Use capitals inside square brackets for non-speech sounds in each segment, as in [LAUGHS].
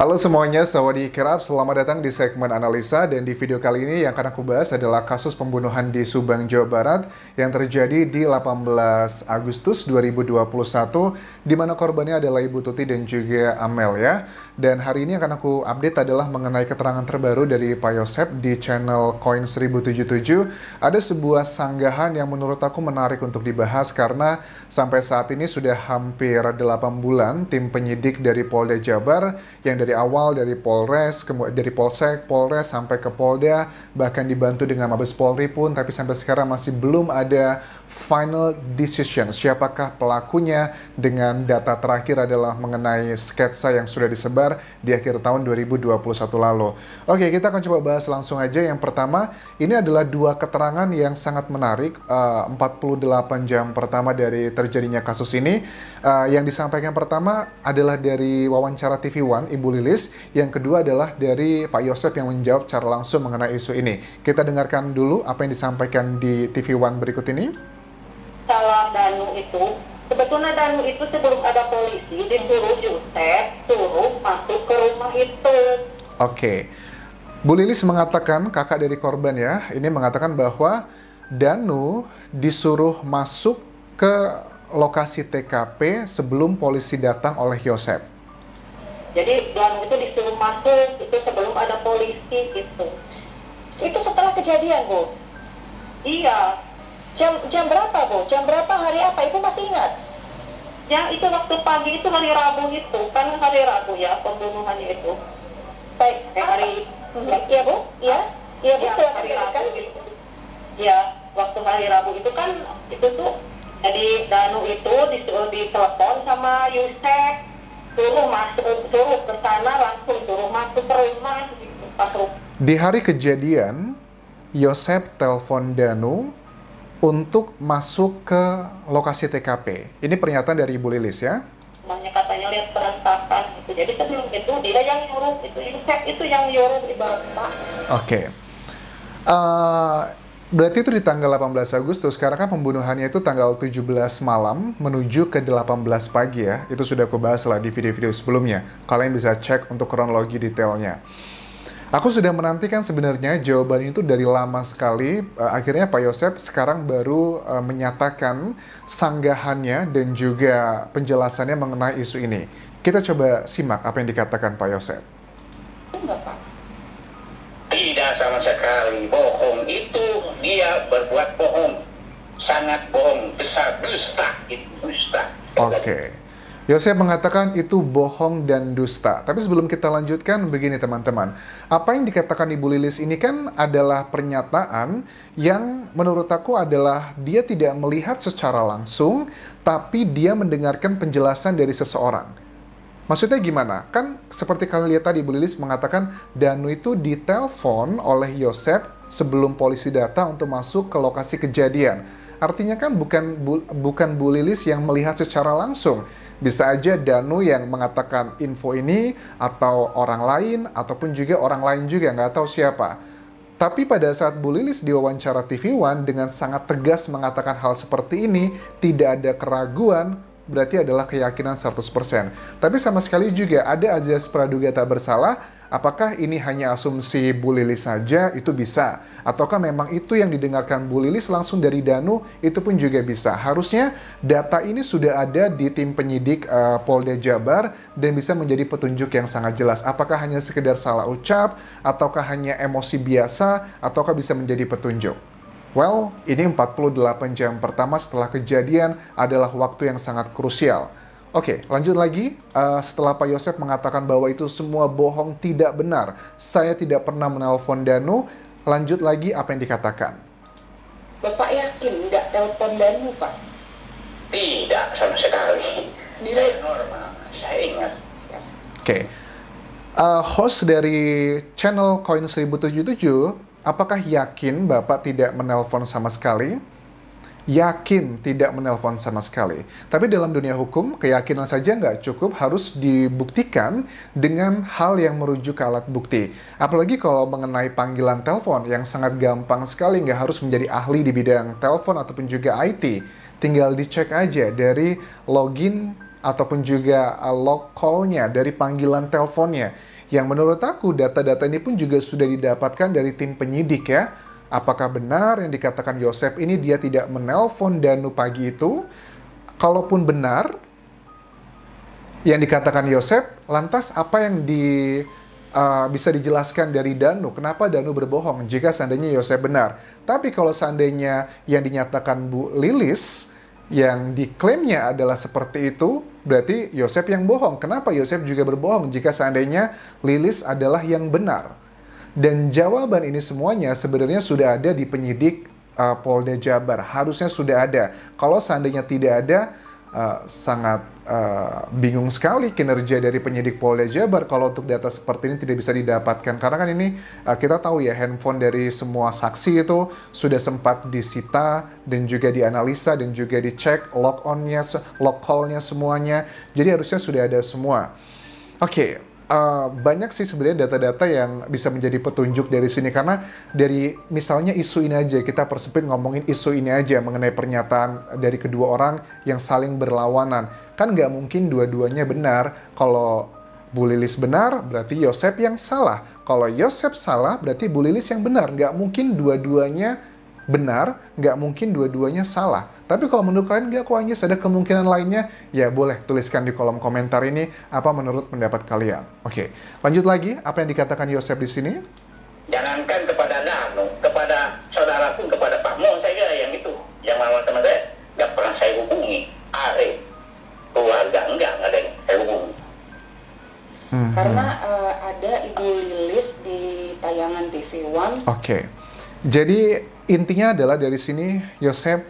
Halo semuanya, Sawadi Kerap, selamat datang di segmen analisa dan di video kali ini yang akan aku bahas adalah kasus pembunuhan di Subang, Jawa Barat yang terjadi di 18 Agustus 2021 di mana korbannya adalah Ibu Tuti dan juga Amel ya. Dan hari ini akan aku update adalah mengenai keterangan terbaru dari Pak Yosep di channel Coin 1077. Ada sebuah sanggahan yang menurut aku menarik untuk dibahas karena sampai saat ini sudah hampir 8 bulan tim penyidik dari Polda Jabar yang dari dari awal dari Polres, dari Polsek, Polres sampai ke Polda, bahkan dibantu dengan Mabes Polri pun, tapi sampai sekarang masih belum ada final decision siapakah pelakunya dengan data terakhir adalah mengenai sketsa yang sudah disebar di akhir tahun 2021 lalu. Oke, kita akan coba bahas langsung aja. Yang pertama, ini adalah dua keterangan yang sangat menarik eh, uh, 48 jam pertama dari terjadinya kasus ini. Uh, yang disampaikan pertama adalah dari wawancara TV One, Ibu Bulilis, Lilis, yang kedua adalah dari Pak Yosef yang menjawab secara langsung mengenai isu ini. Kita dengarkan dulu apa yang disampaikan di TV One berikut ini. Salah Danu itu, sebetulnya Danu itu sebelum ada polisi disuruh Yosef suruh masuk ke rumah itu. Oke. Okay. Bu Lilis mengatakan, kakak dari korban ya, ini mengatakan bahwa Danu disuruh masuk ke lokasi TKP sebelum polisi datang oleh Yosep jadi Danu itu disuruh masuk itu sebelum ada polisi gitu itu setelah kejadian bu iya jam jam berapa bu jam berapa hari apa ibu masih ingat ya itu waktu pagi itu hari Rabu itu kan hari Rabu ya pembunuhannya itu baik eh, hari ah, ah. iya bu iya iya bu ya, hari Rabu kan? Iya. ya waktu hari Rabu itu kan itu tuh jadi Danu itu disuruh ditelepon sama Yusef suruh masuk suruh ke sana langsung suruh masuk ke rumah gitu, pas rumah. Di hari kejadian, Yosep telepon Danu untuk masuk ke lokasi TKP. Ini pernyataan dari Ibu Lilis ya? Semuanya katanya lihat perantakan gitu. Jadi sebelum itu dia yang nyuruh itu Yosep itu yang nyuruh bawah. Oke. Okay. Uh, eh, Berarti itu di tanggal 18 Agustus, karena kan pembunuhannya itu tanggal 17 malam menuju ke 18 pagi ya. Itu sudah aku bahas lah di video-video sebelumnya. Kalian bisa cek untuk kronologi detailnya. Aku sudah menantikan sebenarnya jawaban itu dari lama sekali. Eh, akhirnya Pak Yosep sekarang baru eh, menyatakan sanggahannya dan juga penjelasannya mengenai isu ini. Kita coba simak apa yang dikatakan Pak Yosep. Tidak sama sekali, Bo dia berbuat bohong, sangat bohong, besar, dusta, itu dusta. Oke. Okay. Yosef mengatakan itu bohong dan dusta. Tapi sebelum kita lanjutkan, begini teman-teman. Apa yang dikatakan Ibu Lilis ini kan adalah pernyataan yang menurut aku adalah dia tidak melihat secara langsung, tapi dia mendengarkan penjelasan dari seseorang. Maksudnya gimana? Kan seperti kalian lihat tadi, Ibu Lilis mengatakan Danu itu ditelepon oleh Yosef sebelum polisi datang untuk masuk ke lokasi kejadian. Artinya kan bukan bu, bukan Bu Lilis yang melihat secara langsung. Bisa aja Danu yang mengatakan info ini atau orang lain ataupun juga orang lain juga nggak tahu siapa. Tapi pada saat Bu Lilis diwawancara TV One dengan sangat tegas mengatakan hal seperti ini, tidak ada keraguan berarti adalah keyakinan 100%. Tapi sama sekali juga ada azas praduga tak bersalah, apakah ini hanya asumsi Bu Lili saja, itu bisa. Ataukah memang itu yang didengarkan Bu Lili langsung dari Danu, itu pun juga bisa. Harusnya data ini sudah ada di tim penyidik uh, Polda Jabar dan bisa menjadi petunjuk yang sangat jelas. Apakah hanya sekedar salah ucap, ataukah hanya emosi biasa, ataukah bisa menjadi petunjuk. Well, ini 48 jam pertama setelah kejadian adalah waktu yang sangat krusial. Oke, lanjut lagi. Uh, setelah Pak Yosef mengatakan bahwa itu semua bohong tidak benar, saya tidak pernah menelpon Danu. Lanjut lagi apa yang dikatakan. Bapak yakin nggak telepon Danu, Pak? Tidak sama sekali. Nilai normal, saya ingat. Oke. Okay. Uh, eh, host dari channel Coin 1077 Apakah yakin Bapak tidak menelpon sama sekali? Yakin tidak menelpon sama sekali. Tapi dalam dunia hukum, keyakinan saja nggak cukup, harus dibuktikan dengan hal yang merujuk ke alat bukti. Apalagi kalau mengenai panggilan telepon yang sangat gampang sekali, nggak harus menjadi ahli di bidang telepon ataupun juga IT. Tinggal dicek aja dari login ataupun juga eh, log call-nya, dari panggilan teleponnya yang menurut aku data-data ini pun juga sudah didapatkan dari tim penyidik ya. Apakah benar yang dikatakan Yosef ini dia tidak menelpon Danu pagi itu? Kalaupun benar yang dikatakan Yosef, lantas apa yang di uh, bisa dijelaskan dari Danu kenapa Danu berbohong jika seandainya Yosef benar? Tapi kalau seandainya yang dinyatakan Bu Lilis yang diklaimnya adalah seperti itu, berarti Yosef yang bohong. Kenapa Yosef juga berbohong jika seandainya Lilis adalah yang benar? Dan jawaban ini semuanya sebenarnya sudah ada di penyidik uh, Polda Jabar. Harusnya sudah ada. Kalau seandainya tidak ada, uh, sangat uh, bingung sekali kinerja dari penyidik Polda Jabar kalau untuk data seperti ini tidak bisa didapatkan karena kan ini uh, kita tahu ya handphone dari semua saksi itu sudah sempat disita dan juga dianalisa dan juga dicek lock onnya, lock callnya semuanya jadi harusnya sudah ada semua. Oke, okay uh, banyak sih sebenarnya data-data yang bisa menjadi petunjuk dari sini karena dari misalnya isu ini aja kita persepit ngomongin isu ini aja mengenai pernyataan dari kedua orang yang saling berlawanan kan nggak mungkin dua-duanya benar kalau Bu Lilis benar berarti Yosep yang salah kalau Yosep salah berarti Bu Lilis yang benar nggak mungkin dua-duanya benar, nggak mungkin dua-duanya salah. Tapi kalau menurut kalian nggak kok Anjas ada kemungkinan lainnya, ya boleh tuliskan di kolom komentar ini apa menurut pendapat kalian. Oke, lanjut lagi apa yang dikatakan Yosef di sini? Jangankan kepada Nano, kepada saudara pun, kepada Pak Mo, saya kira yang itu, yang lawan teman saya, nggak pernah saya hubungi. Are, keluarga enggak, nggak ada yang saya hubungi. Hmm. Karena uh, ada Ibu Lilis di tayangan TV One. Oke, okay. jadi Intinya adalah dari sini Yosef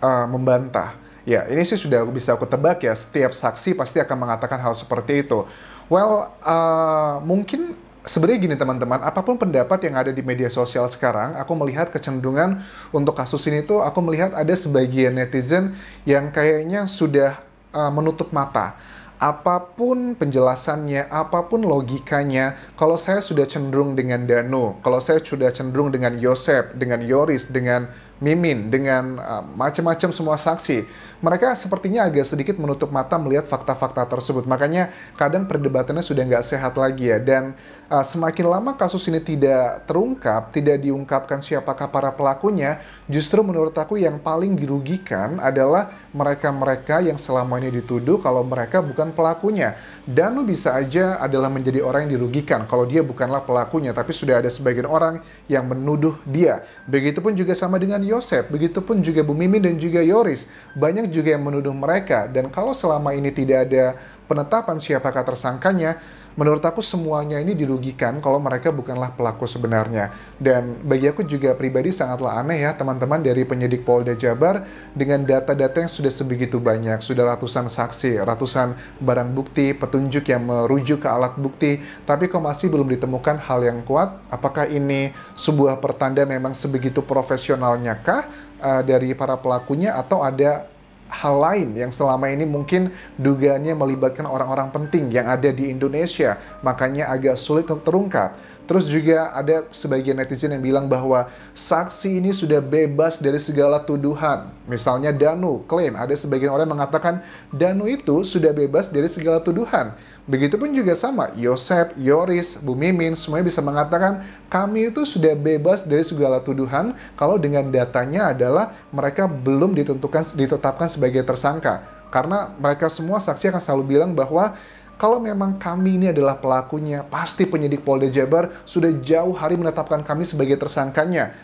uh, membantah. Ya, ini sih sudah bisa aku tebak ya, setiap saksi pasti akan mengatakan hal seperti itu. Well, uh, mungkin sebenarnya gini teman-teman, apapun pendapat yang ada di media sosial sekarang, aku melihat kecenderungan untuk kasus ini tuh aku melihat ada sebagian netizen yang kayaknya sudah uh, menutup mata apapun penjelasannya, apapun logikanya, kalau saya sudah cenderung dengan Danu, kalau saya sudah cenderung dengan Yosep, dengan Yoris, dengan Mimin dengan uh, macam-macam semua saksi, mereka sepertinya agak sedikit menutup mata melihat fakta-fakta tersebut. Makanya kadang perdebatannya sudah nggak sehat lagi ya. Dan uh, semakin lama kasus ini tidak terungkap, tidak diungkapkan siapakah para pelakunya, justru menurut aku yang paling dirugikan adalah mereka-mereka yang selama ini dituduh kalau mereka bukan pelakunya. Danu bisa aja adalah menjadi orang yang dirugikan kalau dia bukanlah pelakunya, tapi sudah ada sebagian orang yang menuduh dia. Begitupun juga sama dengan Yosef, begitupun juga Bu Mimin dan juga Yoris. Banyak juga yang menuduh mereka dan kalau selama ini tidak ada penetapan siapakah tersangkanya, Menurut aku semuanya ini dirugikan kalau mereka bukanlah pelaku sebenarnya. Dan bagi aku juga pribadi sangatlah aneh ya teman-teman dari penyidik Polda Jabar dengan data-data yang sudah sebegitu banyak, sudah ratusan saksi, ratusan barang bukti, petunjuk yang merujuk ke alat bukti, tapi kok masih belum ditemukan hal yang kuat? Apakah ini sebuah pertanda memang sebegitu profesionalnya kah eh, dari para pelakunya atau ada hal lain yang selama ini mungkin dugaannya melibatkan orang-orang penting yang ada di Indonesia, makanya agak sulit untuk terungkap. Terus juga ada sebagian netizen yang bilang bahwa saksi ini sudah bebas dari segala tuduhan. Misalnya Danu klaim ada sebagian orang yang mengatakan Danu itu sudah bebas dari segala tuduhan. Begitupun juga sama Yosep, Yoris, Bumimin semuanya bisa mengatakan kami itu sudah bebas dari segala tuduhan kalau dengan datanya adalah mereka belum ditentukan ditetapkan sebagai tersangka. Karena mereka semua saksi akan selalu bilang bahwa kalau memang kami ini adalah pelakunya, pasti penyidik Polda Jabar sudah jauh hari menetapkan kami sebagai tersangkanya.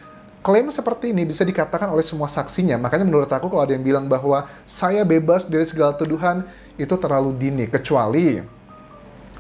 Klaim seperti ini bisa dikatakan oleh semua saksinya, makanya menurut aku kalau ada yang bilang bahwa saya bebas dari segala tuduhan, itu terlalu dini, kecuali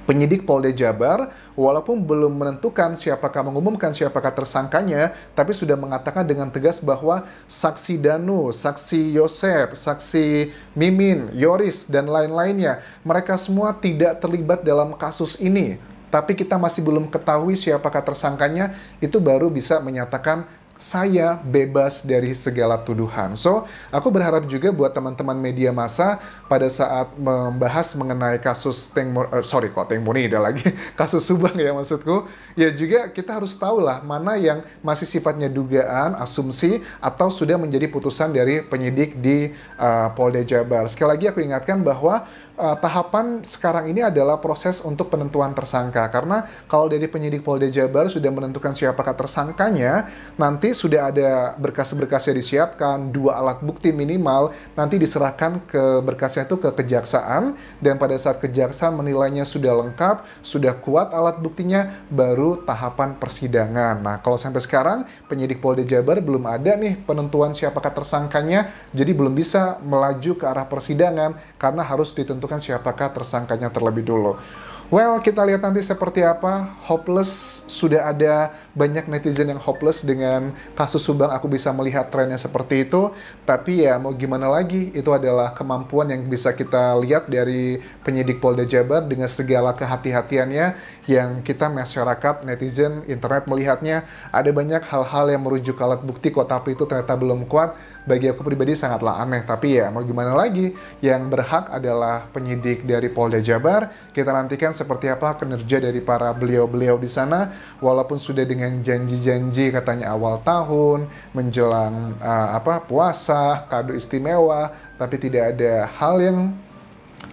Penyidik Polda Jabar, walaupun belum menentukan siapakah mengumumkan siapakah tersangkanya, tapi sudah mengatakan dengan tegas bahwa saksi Danu, saksi Yosep, saksi Mimin, Yoris, dan lain-lainnya, mereka semua tidak terlibat dalam kasus ini tapi kita masih belum ketahui siapakah tersangkanya, itu baru bisa menyatakan saya bebas dari segala tuduhan. So, aku berharap juga buat teman-teman media massa pada saat membahas mengenai kasus Teng uh, sorry kok Teng Murni ada lagi, [LAUGHS] kasus Subang ya maksudku, ya juga kita harus tahu lah mana yang masih sifatnya dugaan, asumsi, atau sudah menjadi putusan dari penyidik di uh, Polda Jabar. Sekali lagi aku ingatkan bahwa uh, tahapan sekarang ini adalah proses untuk penentuan tersangka karena kalau dari penyidik Polda Jabar sudah menentukan siapakah tersangkanya, nanti sudah ada berkas-berkasnya disiapkan, dua alat bukti minimal, nanti diserahkan ke berkasnya itu ke kejaksaan dan pada saat kejaksaan menilainya sudah lengkap, sudah kuat alat buktinya, baru tahapan persidangan. Nah, kalau sampai sekarang penyidik Polda Jabar belum ada nih penentuan siapakah tersangkanya, jadi belum bisa melaju ke arah persidangan karena harus ditentukan menentukan siapakah tersangkanya terlebih dulu. Well, kita lihat nanti seperti apa. Hopeless sudah ada banyak netizen yang hopeless dengan kasus Subang. Aku bisa melihat trennya seperti itu. Tapi ya mau gimana lagi? Itu adalah kemampuan yang bisa kita lihat dari penyidik Polda Jabar dengan segala kehati-hatiannya yang kita masyarakat, netizen, internet melihatnya. Ada banyak hal-hal yang merujuk alat bukti kok tapi itu ternyata belum kuat. Bagi aku pribadi sangatlah aneh. Tapi ya mau gimana lagi? Yang berhak adalah penyidik dari Polda Jabar. Kita nantikan seperti apa kinerja dari para beliau-beliau di sana walaupun sudah dengan janji-janji katanya awal tahun menjelang uh, apa puasa kado istimewa tapi tidak ada hal yang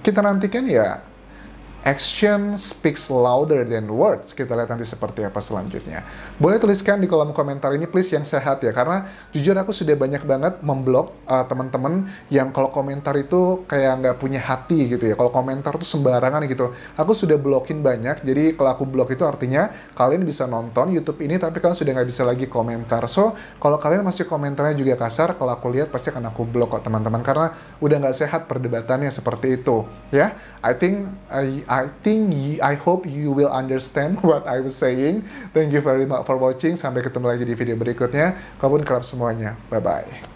kita nantikan ya Action speaks louder than words. Kita lihat nanti seperti apa selanjutnya. Boleh tuliskan di kolom komentar ini please yang sehat ya, karena jujur aku sudah banyak banget memblok uh, teman-teman yang kalau komentar itu kayak nggak punya hati gitu ya. Kalau komentar tuh sembarangan gitu. Aku sudah blokin banyak, jadi kalau aku blok itu artinya kalian bisa nonton YouTube ini tapi kalian sudah nggak bisa lagi komentar. So, kalau kalian masih komentarnya juga kasar, kalau aku lihat pasti akan aku blok kok teman-teman karena udah nggak sehat perdebatannya seperti itu ya. I think I, I think you, I hope you will understand [LAUGHS] what I was saying. Thank you very much for watching. Sampai ketemu lagi di video berikutnya. Kabun kerap semuanya. Bye bye.